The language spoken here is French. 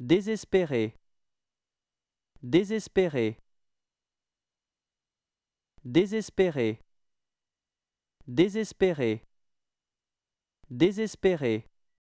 Désespéré. Désespéré. Désespéré. Désespéré. Désespéré.